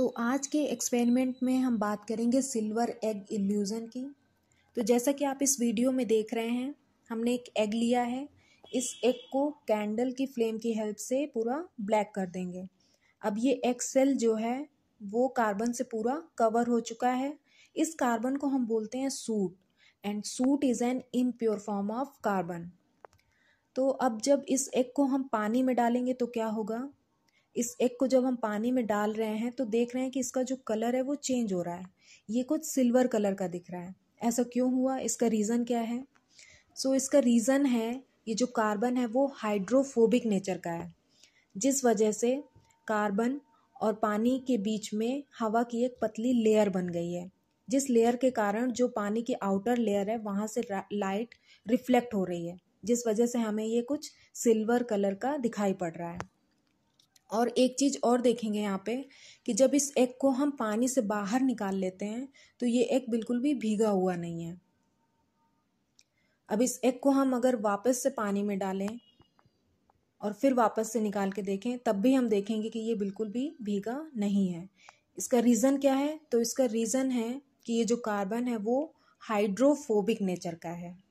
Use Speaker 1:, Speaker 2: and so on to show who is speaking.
Speaker 1: तो आज के एक्सपेरिमेंट में हम बात करेंगे सिल्वर एग इल्यूज़न की तो जैसा कि आप इस वीडियो में देख रहे हैं हमने एक एग लिया है इस एग को कैंडल की फ्लेम की हेल्प से पूरा ब्लैक कर देंगे अब ये एग सेल जो है वो कार्बन से पूरा कवर हो चुका है इस कार्बन को हम बोलते हैं soot and soot is an impure form of carbon तो अब जब इस एग को हम पानी में डालेंगे तो क्या होगा इस एग को जब हम पानी में डाल रहे हैं तो देख रहे हैं कि इसका जो कलर है वो चेंज हो रहा है ये कुछ सिल्वर कलर का दिख रहा है ऐसा क्यों हुआ इसका रीज़न क्या है सो so, इसका रीज़न है ये जो कार्बन है वो हाइड्रोफोबिक नेचर का है जिस वजह से कार्बन और पानी के बीच में हवा की एक पतली लेयर बन गई है जिस लेयर के कारण जो पानी की आउटर लेयर है वहाँ से लाइट रिफ्लेक्ट हो रही है जिस वजह से हमें ये कुछ सिल्वर कलर का दिखाई पड़ रहा है और एक चीज़ और देखेंगे यहाँ पे कि जब इस एग को हम पानी से बाहर निकाल लेते हैं तो ये एग बिल्कुल भी भीगा हुआ नहीं है अब इस एग को हम अगर वापस से पानी में डालें और फिर वापस से निकाल के देखें तब भी हम देखेंगे कि ये बिल्कुल भी भीगा नहीं है इसका रीज़न क्या है तो इसका रीज़न है कि ये जो कार्बन है वो हाइड्रोफोबिक नेचर का है